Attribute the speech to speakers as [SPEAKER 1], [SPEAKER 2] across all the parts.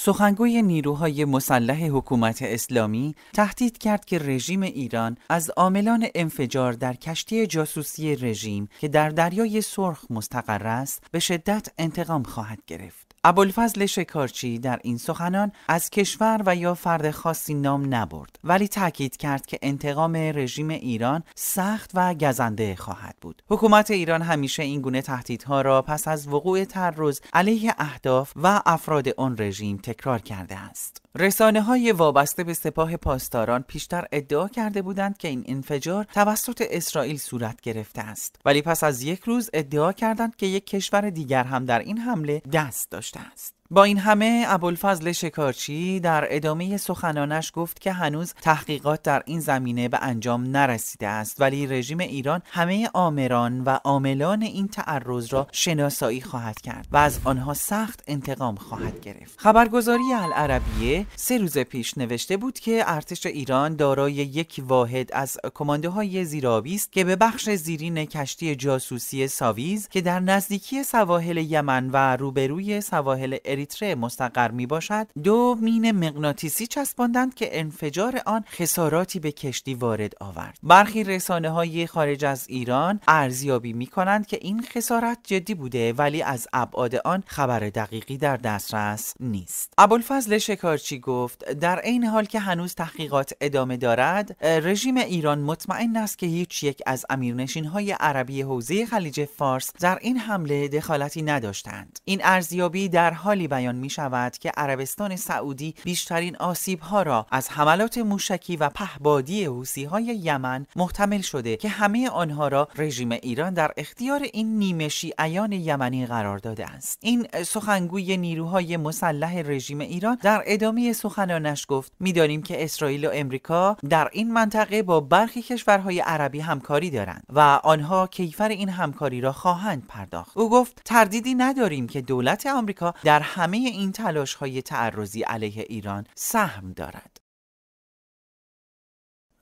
[SPEAKER 1] سخنگوی نیروهای مسلح حکومت اسلامی تهدید کرد که رژیم ایران از عاملان انفجار در کشتی جاسوسی رژیم که در دریای سرخ مستقر است به شدت انتقام خواهد گرفت. ابوالفضل شکارچی در این سخنان از کشور و یا فرد خاصی نام نبرد ولی تاکید کرد که انتقام رژیم ایران سخت و گزنده خواهد بود حکومت ایران همیشه این گونه تهدیدها را پس از وقوع تعرض علیه اهداف و افراد آن رژیم تکرار کرده است رسانه های وابسته به سپاه پاسداران پیشتر ادعا کرده بودند که این انفجار توسط اسرائیل صورت گرفته است ولی پس از یک روز ادعا کردند که یک کشور دیگر هم در این حمله دست داشته است با این همه ابوالفضل شکارچی در ادامه سخنانش گفت که هنوز تحقیقات در این زمینه به انجام نرسیده است ولی رژیم ایران همه آمران و عاملان این تعرض را شناسایی خواهد کرد و از آنها سخت انتقام خواهد گرفت خبرگزاری العربیه سه روز پیش نوشته بود که ارتش ایران دارای یک واحد از کماندوهای زیرآبی است که به بخش زیرین کشتی جاسوسی ساویز که در نزدیکی سواحل یمن و روبروی سواحل اریتره مستقر می باشد دو مین مغناطیسی چسباندند که انفجار آن خساراتی به کشتی وارد آورد برخی رسانه های خارج از ایران ارزیابی می کنند که این خسارت جدی بوده ولی از ابعاد آن خبر دقیقی در دسترس نیست ابوالفضل شکارچی گفت در عین حال که هنوز تحقیقات ادامه دارد رژیم ایران مطمئن است که هیچ یک از امیرنشین های عربی حوزه خلیج فارس در این حمله دخالتی نداشتند این ارزیابی در حالی بیان می شود که عربستان سعودی بیشترین آسیب ها را از حملات موشکی و پهبادی حوسی های یمن محتمل شده که همه آنها را رژیم ایران در اختیار این نیمه شیعیان یمنی قرار داده است این سخنگوی نیروهای مسلح رژیم ایران در ادامه سخنانش گفت میدانیم که اسرائیل و امریکا در این منطقه با برخی کشورهای عربی همکاری دارند و آنها کیفر این همکاری را خواهند پرداخت او گفت تردیدی نداریم که دولت آمریکا در همه این تلاش های تعرضی علیه ایران سهم دارد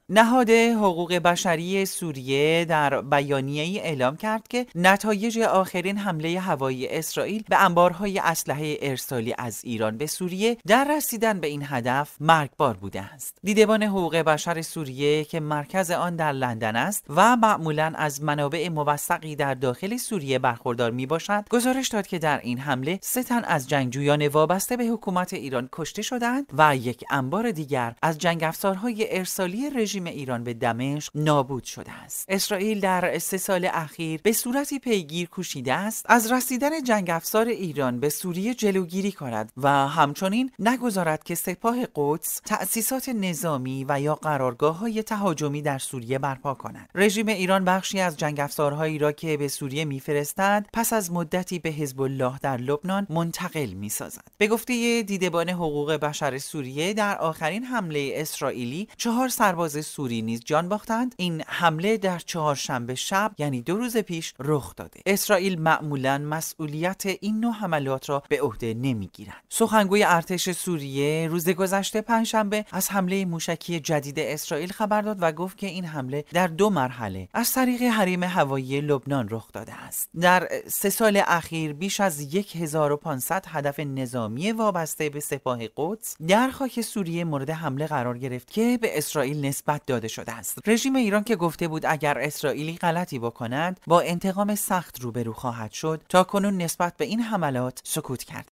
[SPEAKER 1] نهاد حقوق بشری سوریه در بیانیه ای اعلام کرد که نتایج آخرین حمله هوایی اسرائیل به انبارهای اسلحه ارسالی از ایران به سوریه در رسیدن به این هدف مرگبار بوده است. دیدبان حقوق بشر سوریه که مرکز آن در لندن است و معمولا از منابع موثقی در داخل سوریه برخوردار می باشد، گزارش داد که در این حمله سه تن از جنگجویان وابسته به حکومت ایران کشته شدند و یک انبار دیگر از جنگ ارسالی رژیم رژیم ایران به دمشق نابود شده است اسرائیل در سه سال اخیر به صورتی پیگیر کوشیده است از رسیدن جنگ ایران به سوریه جلوگیری کند و همچنین نگذارد که سپاه قدس تأسیسات نظامی و یا قرارگاه های تهاجمی در سوریه برپا کند رژیم ایران بخشی از جنگ افسارهایی را که به سوریه میفرستد پس از مدتی به حزب الله در لبنان منتقل می به گفته دیدبان حقوق بشر سوریه در آخرین حمله اسرائیلی چهار سرباز سوری نیز جان باختند این حمله در چهارشنبه شب یعنی دو روز پیش رخ داده اسرائیل معمولا مسئولیت این نوع حملات را به عهده نمیگیرد سخنگوی ارتش سوریه روز گذشته پنجشنبه از حمله موشکی جدید اسرائیل خبر داد و گفت که این حمله در دو مرحله از طریق حریم هوایی لبنان رخ داده است در سه سال اخیر بیش از 1500 هدف نظامی وابسته به سپاه قدس در خاک سوریه مورد حمله قرار گرفت که به اسرائیل نسبت داده شده است رژیم ایران که گفته بود اگر اسرائیلی غلطی بکند با انتقام سخت روبرو خواهد شد تا کنون نسبت به این حملات سکوت کرده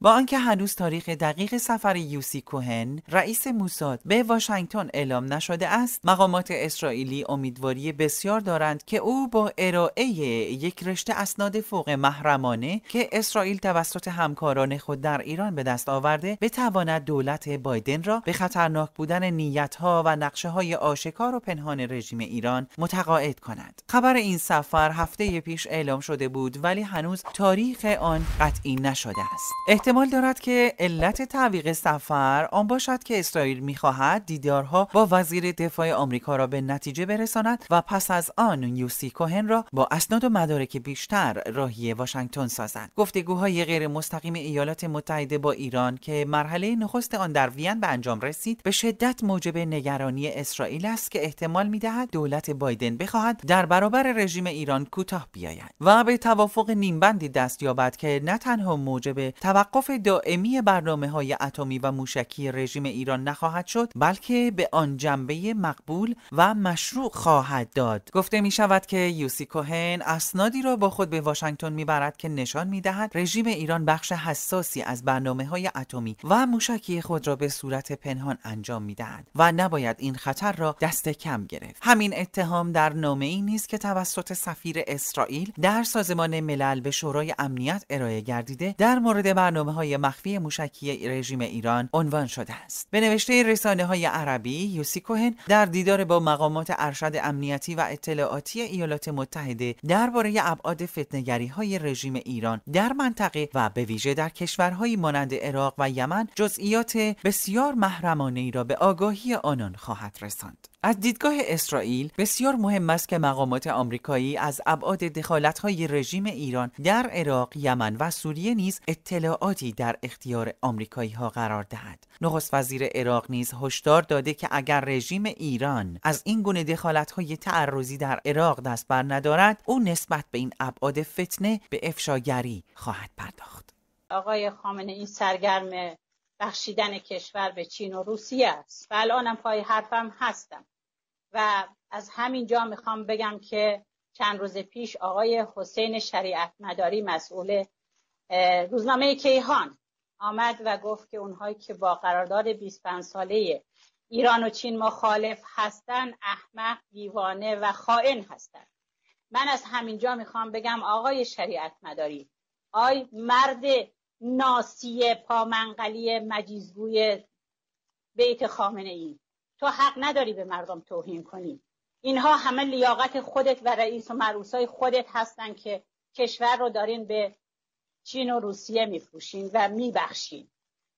[SPEAKER 1] با آنکه هنوز تاریخ دقیق سفر یوسی کوهن رئیس موساد به واشنگتن اعلام نشده است مقامات اسرائیلی امیدواری بسیار دارند که او با ارائه یک رشته اسناد فوق محرمانه که اسرائیل توسط همکاران خود در ایران به دست آورده بتواند دولت بایدن را به خطرناک بودن نیتها و نقشه های آشکار و پنهان رژیم ایران متقاعد کند خبر این سفر هفته پیش اعلام شده بود ولی هنوز تاریخ آن قطعی نشده است احتمال دارد که علت تعویق سفر آن باشد که اسرائیل میخواهد دیدارها با وزیر دفاع آمریکا را به نتیجه برساند و پس از آن یوسی کوهن را با اسناد و مدارک بیشتر راهی واشنگتن سازد گفتگوهای غیر مستقیم ایالات متحده با ایران که مرحله نخست آن در وین به انجام رسید به شدت موجب نگرانی اسرائیل است که احتمال میدهد دولت بایدن بخواهد در برابر رژیم ایران کوتاه بیاید و به توافق نیمبندی دست یابد که نه تنها موجب توقع توقف دائمی برنامه های اتمی و موشکی رژیم ایران نخواهد شد بلکه به آن جنبه مقبول و مشروع خواهد داد گفته می شود که یوسی کوهن اسنادی را با خود به واشنگتن میبرد که نشان می رژیم ایران بخش حساسی از برنامه های اتمی و موشکی خود را به صورت پنهان انجام می و نباید این خطر را دست کم گرفت همین اتهام در نامه ای نیست که توسط سفیر اسرائیل در سازمان ملل به شورای امنیت ارائه گردیده در مورد برنامه برنامه مخفی موشکی رژیم ایران عنوان شده است به نوشته رسانه های عربی یوسی کوهن در دیدار با مقامات ارشد امنیتی و اطلاعاتی ایالات متحده درباره ابعاد فتنگری های رژیم ایران در منطقه و به ویژه در کشورهایی مانند عراق و یمن جزئیات بسیار محرمانه ای را به آگاهی آنان خواهد رساند از دیدگاه اسرائیل بسیار مهم است که مقامات آمریکایی از ابعاد دخالت‌های رژیم ایران در عراق، یمن و سوریه نیز اطلاعاتی در اختیار آمریکایی‌ها قرار دهد. نخست وزیر عراق نیز هشدار داده که اگر رژیم ایران از این گونه دخالت‌های تعرضی در عراق دست بر ندارد، او نسبت به این ابعاد فتنه به افشاگری خواهد پرداخت.
[SPEAKER 2] آقای خامنه این سرگرم بخشیدن کشور به چین و روسیه است و الانم پای حرفم هستم و از همین جا میخوام بگم که چند روز پیش آقای حسین شریعت مداری مسئول روزنامه کیهان آمد و گفت که اونهایی که با قرارداد 25 ساله ایران و چین مخالف هستند احمق دیوانه و خائن هستند من از همینجا میخوام بگم آقای شریعت مداری آی مرد ناسی پامنقلی مجیزگوی بیت خامنه ای تو حق نداری به مردم توهین کنی اینها همه لیاقت خودت و رئیس و مروسای خودت هستن که کشور رو دارین به چین و روسیه میفروشین و میبخشین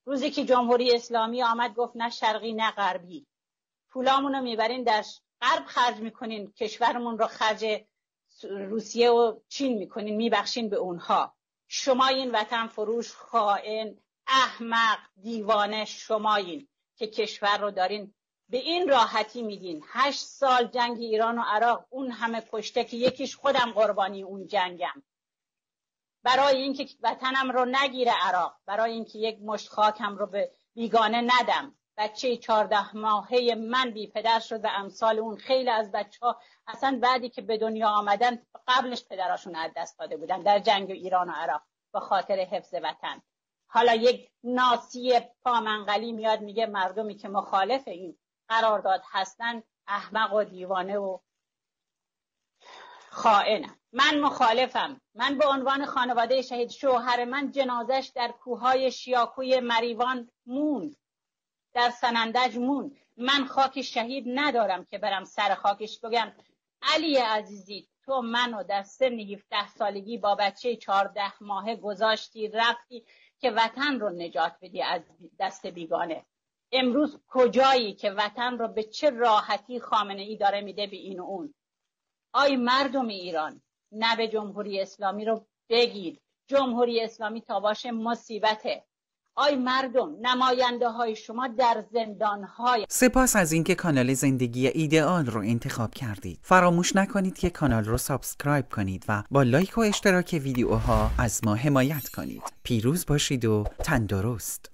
[SPEAKER 2] روزی که جمهوری اسلامی آمد گفت نه شرقی نه غربی پولامون رو میبرین در غرب خرج میکنین کشورمون رو خرج روسیه و چین میکنین میبخشین به اونها شما این وطن فروش خائن احمق دیوانه شمایین که کشور رو دارین به این راحتی میدین هشت سال جنگ ایران و عراق اون همه کشته که یکیش خودم قربانی اون جنگم برای اینکه وطنم رو نگیره عراق برای اینکه یک مشت خاکم رو به بیگانه ندم بچه چهارده ماهه من بی پدر و امثال اون خیلی از بچه ها اصلا بعدی که به دنیا آمدن قبلش پدراشون از دست داده بودن در جنگ ایران و عراق به خاطر حفظ وطن حالا یک ناسی پامنقلی میاد میگه مردمی که مخالف این قرارداد هستن احمق و دیوانه و خائنم من مخالفم من به عنوان خانواده شهید شوهر من جنازش در کوههای شیاکوی مریوان موند در سنندج مون من خاک شهید ندارم که برم سر خاکش بگم علی عزیزی تو منو در سن 17 سالگی با بچه 14 ماهه گذاشتی رفتی که وطن رو نجات بدی از دست بیگانه امروز کجایی که وطن رو به چه راحتی خامنه ای داره میده به این و اون آی مردم ایران نه به جمهوری اسلامی رو بگید جمهوری اسلامی تا باشه مصیبته آی مردم نماینده های شما در زندان های سپاس
[SPEAKER 1] از اینکه کانال زندگی ایدئال رو انتخاب کردید فراموش نکنید که کانال رو سابسکرایب کنید و با لایک و اشتراک ویدیوها از ما حمایت کنید پیروز باشید و تندرست